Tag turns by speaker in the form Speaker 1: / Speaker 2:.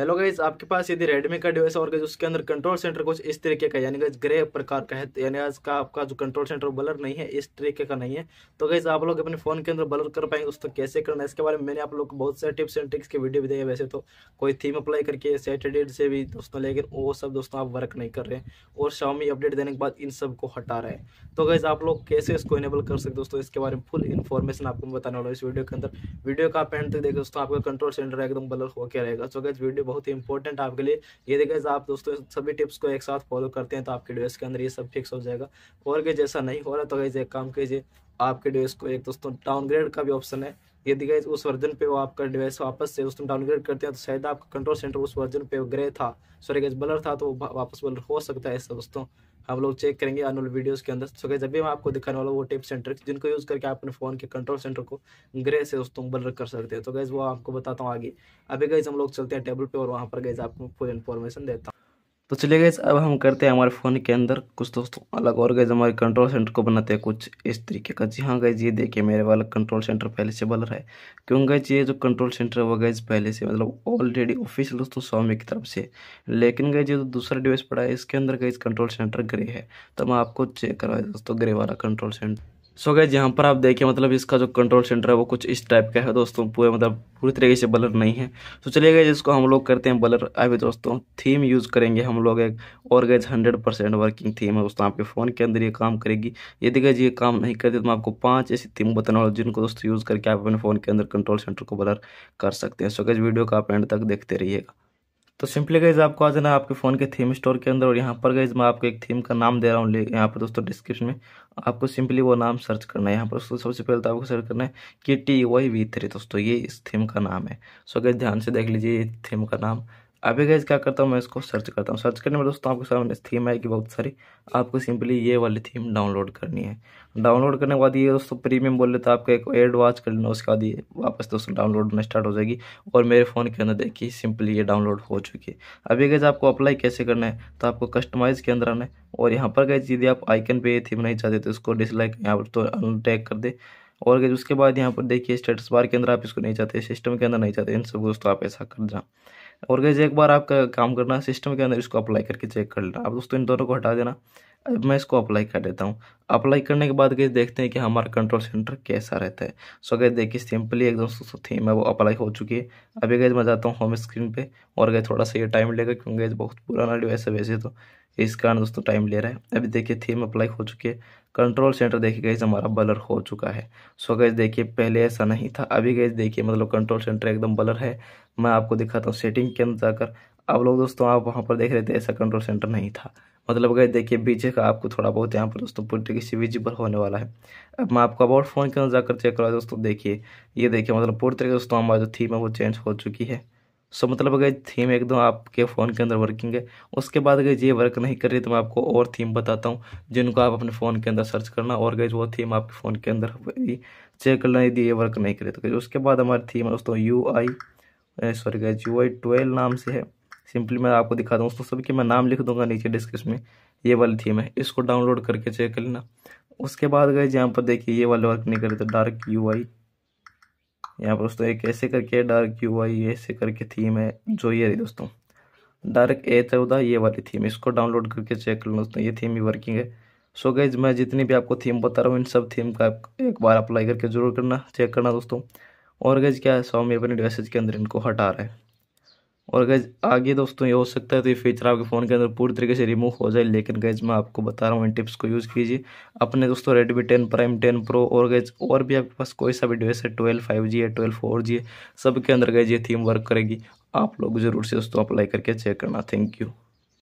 Speaker 1: hello guys आपके पास यदि Redmi का डिवाइस और गई उसके अंदर कंट्रोल सेंटर कुछ इस तरीके का यानी गाइज ग्रे प्रकार का है यानी आज का आपका जो कंट्रोल सेंटर बलर नहीं है इस तरीके का नहीं है तो गाइज आप लोग अपने फोन के अंदर बलर कर पाएंगे दोस्तों कैसे करना है इसके बारे में मैंने आप लोग को बहुत सारे टिप्स एंड ट्रिक्स के वीडियो भी दिए वैसे तो कोई थीम अप्लाई करके सैटरडे से भी दोस्तों लेकिन वो सब दोस्तों आप वर्क नहीं कर रहे हैं और शामी अपडेट देने के बाद इन सब को हटा रहे हैं तो गाइज आप लोग कैसे इसको इनेबल कर सकते दोस्तों इसके बारे में फुल इन्फॉर्मेशन आपको बताने वाला इस वीडियो के अंदर वीडियो का आप एंड तक देखें दोस्तों आपका कंट्रोल सेंटर एकदम बलर होकर रहेगा तो गाइज वीडियो बहुत ही इंपॉर्टेंट आपके लिए ये देखिए आप दोस्तों सभी टिप्स को एक साथ फॉलो करते हैं तो आपके ड्रेस के अंदर ये सब फिक्स हो जाएगा और के जैसा नहीं हो रहा तो गई एक काम कीजिए आपके ड्रेस को एक दोस्तों डाउनग्रेड का भी ऑप्शन है यदि गए उस वर्जन पे वो आपका डिवाइस वापस से उसमें डाउनग्रेड करते हैं तो शायद आपका कंट्रोल सेंटर उस वर्जन पे ग्रे था सॉरी गैस बलर था तो वापस बलर हो सकता है ऐसा दोस्तों हम लोग चेक करेंगे आने वाले वीडियोज़ के अंदर सो गए जब भी मैं आपको दिखाने वाला वो टिप्स एंड ट्रिक्स जिनको यूज़ करके आप अपने फ़ोन के कंट्रोल सेंटर को ग्रे से दोस्तों बलर कर सकते हैं तो गैस वो आपको बताता हूँ आगे अभी गैस हम लोग चलते हैं टेबल पर और वहाँ पर गैस आपको फुल इन्फॉर्मेशन देता हूँ तो चलिए गए अब हम करते हैं हमारे फ़ोन के अंदर कुछ दोस्तों अलग और गए हमारे कंट्रोल सेंटर को बनाते हैं कुछ इस तरीके का जी हाँ गए ये देखिए मेरे वाला कंट्रोल सेंटर पहले से बल रहा है क्यों गए ये जो कंट्रोल सेंटर वो गए पहले से मतलब ऑलरेडी ऑफिशियल दोस्तों स्वामी की तरफ से लेकिन गए ये जो दूसरा डिवाइस पड़ा है इसके अंदर गए कंट्रोल सेंटर ग्रे है तो मैं आपको चेक करवाया दोस्तों ग्रे वाला कंट्रोल सेंटर सो गए यहाँ पर आप देखिए मतलब इसका जो कंट्रोल सेंटर है वो कुछ इस टाइप का है दोस्तों पूरे मतलब पूरी तरीके से बलर नहीं है तो चलिए गए जिसको हम लोग करते हैं बलर अभी दोस्तों थीम यूज़ करेंगे हम लोग एक और गए हंड्रेड परसेंट वर्किंग थीम है दोस्तों आपके फ़ोन के अंदर ये काम करेगी यदि गए ये काम नहीं करती तो मैं आपको पाँच ऐसी थीम बताना हो जिनको दोस्तों यूज़ करके आप अपने फ़ोन के अंदर कंट्रोल सेंटर को बलर कर सकते हैं सो गए वीडियो का आप एंड तक देखते रहिएगा तो सिंपली गाइज आपको आ जाना आपके फ़ोन के थीम स्टोर के अंदर और यहाँ पर गाइज मैं आपको एक थीम का नाम दे रहा हूँ यहाँ पर दोस्तों डिस्क्रिप्शन में आपको सिंपली वो नाम सर्च करना है यहाँ पर दोस्तों सबसे पहले तो आपको सर्च करना है के टी वाई वी थ्री दोस्तों ये इस थीम का नाम है सो गाइज ध्यान से देख लीजिए ये थीम का नाम अभी गैस क्या करता हूँ मैं इसको सर्च करता हूँ सर्च करने में दोस्तों आपके सामने थीम आएगी बहुत सारी आपको सिंपली ये वाली थीम डाउनलोड करनी है डाउनलोड करने के बाद ये दोस्तों प्रीमियम बोल लेते आपका एक एड वॉच कर लेना उसके बाद ये वापस दोस्तों डाउनलोड होना स्टार्ट हो जाएगी और मेरे फ़ोन के अंदर देखिए सिंपली ये डाउनलोड हो चुकी है अभी गैस आपको अप्लाई कैसे करना है तो आपको कस्टमाइज़ के अंदर आना है और यहाँ पर गए यदि आप आइकन पर ये थीम नहीं चाहते तो इसको डिसलाइक यहाँ पर तो अनटैक कर दे और अगर उसके बाद यहाँ पर देखिए स्टेटस बार के अंदर आप इसको नहीं चाहते सिस्टम के अंदर नहीं चाहते इन सब दोस्तों आप ऐसा कर देना और गए एक बार आपका काम करना सिस्टम के अंदर इसको अप्लाई करके चेक कर लेना आप दोस्तों इन दोनों को हटा देना अब मैं इसको अप्लाई कर देता हूँ अप्लाई करने के बाद गए देखते हैं कि हमारा कंट्रोल सेंटर कैसा रहता है सो गए देखिए सिंपली एकदम दोस्तों थीम है वो अप्लाई हो चुकी है अभी गए मैं जाता हूँ होम स्क्रीन पे और गए थोड़ा सा ये टाइम लेगा क्योंकि बहुत पुराना डिवाइस है वैसे तो इस कारण दोस्तों टाइम ले रहा है अभी देखिए थीम अप्लाई हो चुकी है कंट्रोल सेंटर देखिए गई हमारा बलर हो चुका है सो गैस देखिए पहले ऐसा नहीं था अभी गैस देखिए मतलब कंट्रोल सेंटर एकदम बलर है मैं आपको दिखाता हूँ सेटिंग के अंदर जाकर आप लोग दोस्तों आप वहाँ पर देख रहे थे ऐसा कंट्रोल सेंटर नहीं था मतलब गए देखिए बीजे का आपको थोड़ा बहुत यहाँ पर दोस्तों पूरी तरीके से विजिबल होने वाला है अब मैं आपको अबाउट फ़ोन के अंदर जाकर चेक करा दोस्तों देखिए ये देखिए मतलब पूरी तरीके दोस्तों हमारा जो थीम है वो चेंज हो चुकी है सो मतलब अगर थीम एकदम आपके फ़ोन के अंदर वर्किंग है उसके बाद अगर ये वर्क नहीं कर रही तो मैं आपको और थीम बताता हूँ जिनको आप अपने फ़ोन के अंदर सर्च करना और गई वो थीम आपके फ़ोन के अंदर चेक करना यदि ये वर्क नहीं करे तो गई उसके बाद हमारी थीम है दोस्तों यू आई सॉरी गई यू आई ट्वेल्व नाम से है सिंपली मैं आपको दिखा दूँ दोस्तों सभी के मैं नाम लिख दूंगा नीचे डिस्क्रिप्शन में ये वाली थीम है इसको डाउनलोड करके चेक कर लेना उसके बाद गए जहाँ पर देखिए ये वाले वर्क नहीं करे तो डार्क यू आई यहाँ पर दोस्तों एक ऐसे करके डार्क यू आई ऐसे करके थीम है जो ये रही दोस्तों डार्क ए चौदह ये वाली थीम इसको डाउनलोड करके चेक कर लो दोस्तों ये थीम ही वर्किंग है सो so गैज मैं जितनी भी आपको थीम बता रहा हूँ इन सब थीम का एक बार अप्लाई करके जरूर करना चेक करना दोस्तों और गैज क्या है सौ में अपने डिवाइसेज के अंदर इनको हटा रहा है और गैज आगे दोस्तों ये हो सकता है तो ये फीचर आपके फ़ोन के अंदर पूरी तरीके से रिमूव हो जाए लेकिन गैज मैं आपको बता रहा हूँ इन टिप्स को यूज़ कीजिए अपने दोस्तों Redmi ten prime ten pro और गैज और भी आपके पास कोई सा भी डिवाइस है ट्वेल्व फाइव जी है ट्वेल्व फोर जी है सब के अंदर गैज ये थीम वर्क करेगी आप लोग ज़रूर से दोस्तों अप्लाई करके चेक करना थैंक यू